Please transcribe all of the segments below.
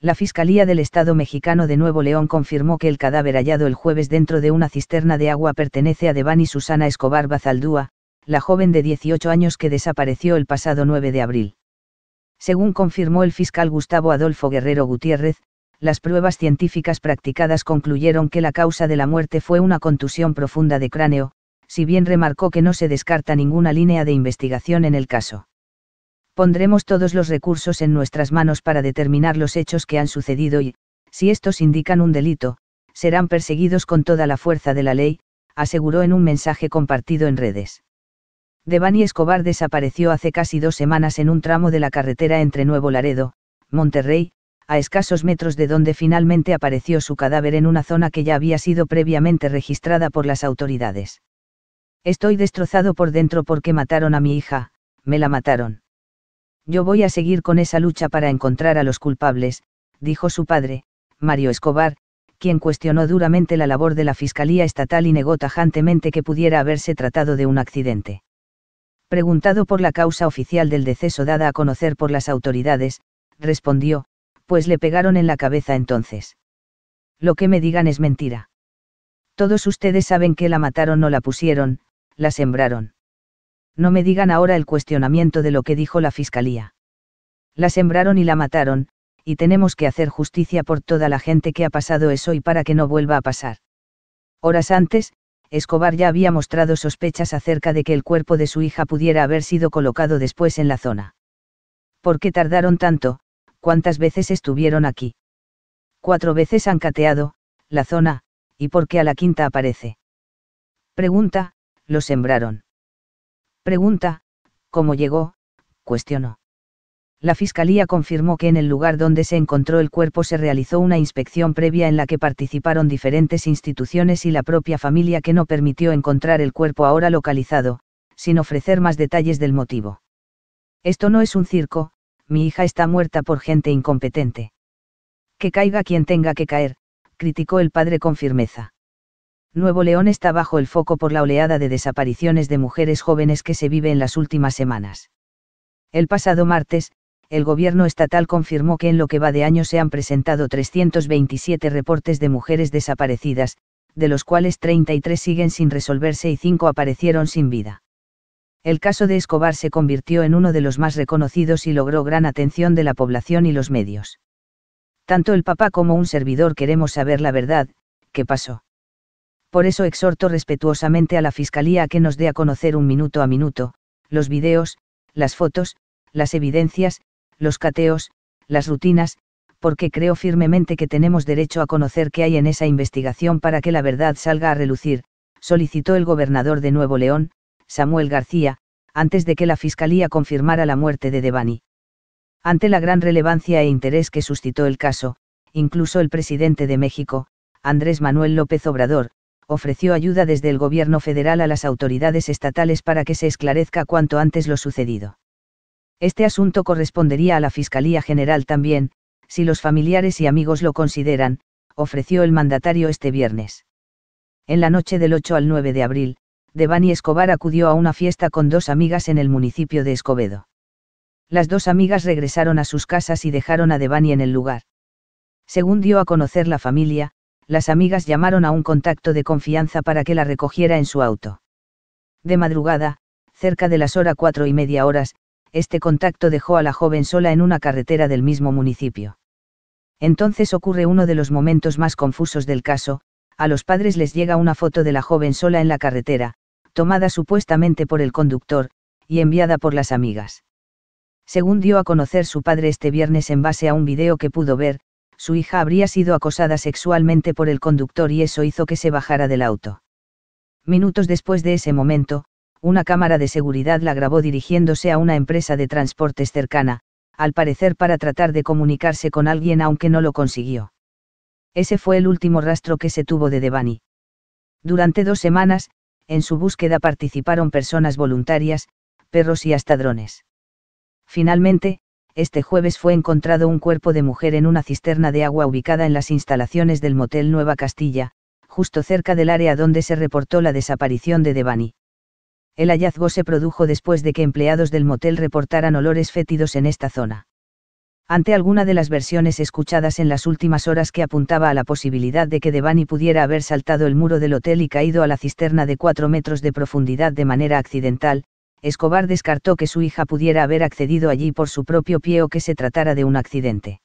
la Fiscalía del Estado mexicano de Nuevo León confirmó que el cadáver hallado el jueves dentro de una cisterna de agua pertenece a Devani Susana Escobar Bazaldúa, la joven de 18 años que desapareció el pasado 9 de abril. Según confirmó el fiscal Gustavo Adolfo Guerrero Gutiérrez, las pruebas científicas practicadas concluyeron que la causa de la muerte fue una contusión profunda de cráneo, si bien remarcó que no se descarta ninguna línea de investigación en el caso pondremos todos los recursos en nuestras manos para determinar los hechos que han sucedido y, si estos indican un delito, serán perseguidos con toda la fuerza de la ley, aseguró en un mensaje compartido en redes. Devani Escobar desapareció hace casi dos semanas en un tramo de la carretera entre Nuevo Laredo, Monterrey, a escasos metros de donde finalmente apareció su cadáver en una zona que ya había sido previamente registrada por las autoridades. Estoy destrozado por dentro porque mataron a mi hija, me la mataron. Yo voy a seguir con esa lucha para encontrar a los culpables, dijo su padre, Mario Escobar, quien cuestionó duramente la labor de la Fiscalía Estatal y negó tajantemente que pudiera haberse tratado de un accidente. Preguntado por la causa oficial del deceso dada a conocer por las autoridades, respondió, pues le pegaron en la cabeza entonces. Lo que me digan es mentira. Todos ustedes saben que la mataron o la pusieron, la sembraron. No me digan ahora el cuestionamiento de lo que dijo la Fiscalía. La sembraron y la mataron, y tenemos que hacer justicia por toda la gente que ha pasado eso y para que no vuelva a pasar. Horas antes, Escobar ya había mostrado sospechas acerca de que el cuerpo de su hija pudiera haber sido colocado después en la zona. ¿Por qué tardaron tanto? ¿Cuántas veces estuvieron aquí? Cuatro veces han cateado, la zona, ¿y por qué a la quinta aparece? Pregunta, lo sembraron. Pregunta, ¿cómo llegó? cuestionó. La fiscalía confirmó que en el lugar donde se encontró el cuerpo se realizó una inspección previa en la que participaron diferentes instituciones y la propia familia que no permitió encontrar el cuerpo ahora localizado, sin ofrecer más detalles del motivo. Esto no es un circo, mi hija está muerta por gente incompetente. Que caiga quien tenga que caer, criticó el padre con firmeza. Nuevo León está bajo el foco por la oleada de desapariciones de mujeres jóvenes que se vive en las últimas semanas. El pasado martes, el gobierno estatal confirmó que en lo que va de año se han presentado 327 reportes de mujeres desaparecidas, de los cuales 33 siguen sin resolverse y 5 aparecieron sin vida. El caso de Escobar se convirtió en uno de los más reconocidos y logró gran atención de la población y los medios. Tanto el papá como un servidor queremos saber la verdad, ¿qué pasó? por eso exhorto respetuosamente a la Fiscalía a que nos dé a conocer un minuto a minuto, los videos, las fotos, las evidencias, los cateos, las rutinas, porque creo firmemente que tenemos derecho a conocer qué hay en esa investigación para que la verdad salga a relucir, solicitó el gobernador de Nuevo León, Samuel García, antes de que la Fiscalía confirmara la muerte de Devani. Ante la gran relevancia e interés que suscitó el caso, incluso el presidente de México, Andrés Manuel López Obrador, ofreció ayuda desde el gobierno federal a las autoridades estatales para que se esclarezca cuanto antes lo sucedido. Este asunto correspondería a la Fiscalía General también, si los familiares y amigos lo consideran, ofreció el mandatario este viernes. En la noche del 8 al 9 de abril, Devani Escobar acudió a una fiesta con dos amigas en el municipio de Escobedo. Las dos amigas regresaron a sus casas y dejaron a Devani en el lugar. Según dio a conocer la familia, las amigas llamaron a un contacto de confianza para que la recogiera en su auto. De madrugada, cerca de las hora cuatro y media horas, este contacto dejó a la joven sola en una carretera del mismo municipio. Entonces ocurre uno de los momentos más confusos del caso, a los padres les llega una foto de la joven sola en la carretera, tomada supuestamente por el conductor, y enviada por las amigas. Según dio a conocer su padre este viernes en base a un video que pudo ver, su hija habría sido acosada sexualmente por el conductor y eso hizo que se bajara del auto. Minutos después de ese momento, una cámara de seguridad la grabó dirigiéndose a una empresa de transportes cercana, al parecer para tratar de comunicarse con alguien aunque no lo consiguió. Ese fue el último rastro que se tuvo de Devani. Durante dos semanas, en su búsqueda participaron personas voluntarias, perros y hasta drones. Finalmente, este jueves fue encontrado un cuerpo de mujer en una cisterna de agua ubicada en las instalaciones del motel Nueva Castilla, justo cerca del área donde se reportó la desaparición de Devani. El hallazgo se produjo después de que empleados del motel reportaran olores fétidos en esta zona. Ante alguna de las versiones escuchadas en las últimas horas que apuntaba a la posibilidad de que Devani pudiera haber saltado el muro del hotel y caído a la cisterna de 4 metros de profundidad de manera accidental, Escobar descartó que su hija pudiera haber accedido allí por su propio pie o que se tratara de un accidente.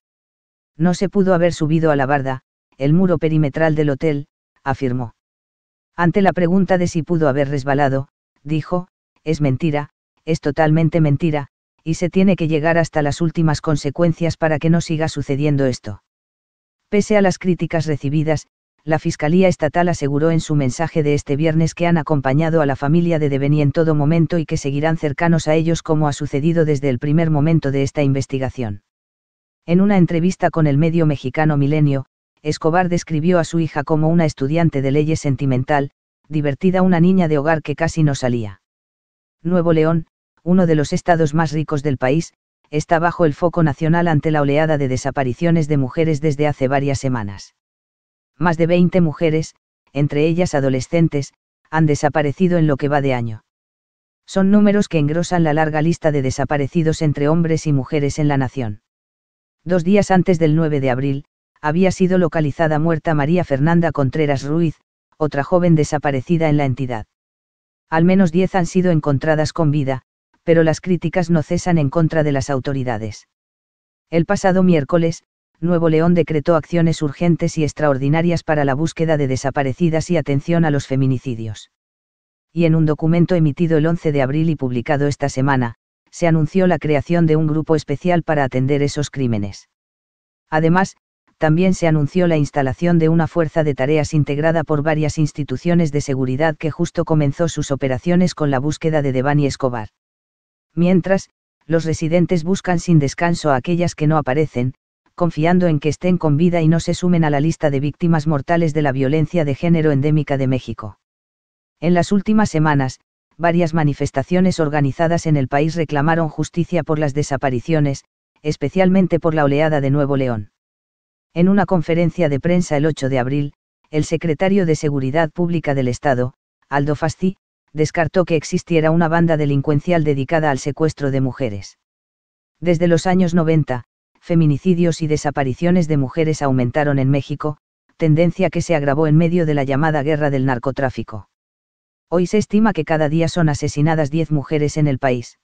No se pudo haber subido a la barda, el muro perimetral del hotel, afirmó. Ante la pregunta de si pudo haber resbalado, dijo, es mentira, es totalmente mentira, y se tiene que llegar hasta las últimas consecuencias para que no siga sucediendo esto. Pese a las críticas recibidas, la Fiscalía Estatal aseguró en su mensaje de este viernes que han acompañado a la familia de Deveni en todo momento y que seguirán cercanos a ellos como ha sucedido desde el primer momento de esta investigación. En una entrevista con el medio mexicano Milenio, Escobar describió a su hija como una estudiante de leyes sentimental, divertida una niña de hogar que casi no salía. Nuevo León, uno de los estados más ricos del país, está bajo el foco nacional ante la oleada de desapariciones de mujeres desde hace varias semanas. Más de 20 mujeres, entre ellas adolescentes, han desaparecido en lo que va de año. Son números que engrosan la larga lista de desaparecidos entre hombres y mujeres en la nación. Dos días antes del 9 de abril, había sido localizada muerta María Fernanda Contreras Ruiz, otra joven desaparecida en la entidad. Al menos 10 han sido encontradas con vida, pero las críticas no cesan en contra de las autoridades. El pasado miércoles, Nuevo León decretó acciones urgentes y extraordinarias para la búsqueda de desaparecidas y atención a los feminicidios. Y en un documento emitido el 11 de abril y publicado esta semana, se anunció la creación de un grupo especial para atender esos crímenes. Además, también se anunció la instalación de una fuerza de tareas integrada por varias instituciones de seguridad que justo comenzó sus operaciones con la búsqueda de Devani Escobar. Mientras, los residentes buscan sin descanso a aquellas que no aparecen, confiando en que estén con vida y no se sumen a la lista de víctimas mortales de la violencia de género endémica de México. En las últimas semanas, varias manifestaciones organizadas en el país reclamaron justicia por las desapariciones, especialmente por la oleada de Nuevo León. En una conferencia de prensa el 8 de abril, el secretario de Seguridad Pública del Estado, Aldo Fasti, descartó que existiera una banda delincuencial dedicada al secuestro de mujeres. Desde los años 90, feminicidios y desapariciones de mujeres aumentaron en México, tendencia que se agravó en medio de la llamada guerra del narcotráfico. Hoy se estima que cada día son asesinadas 10 mujeres en el país.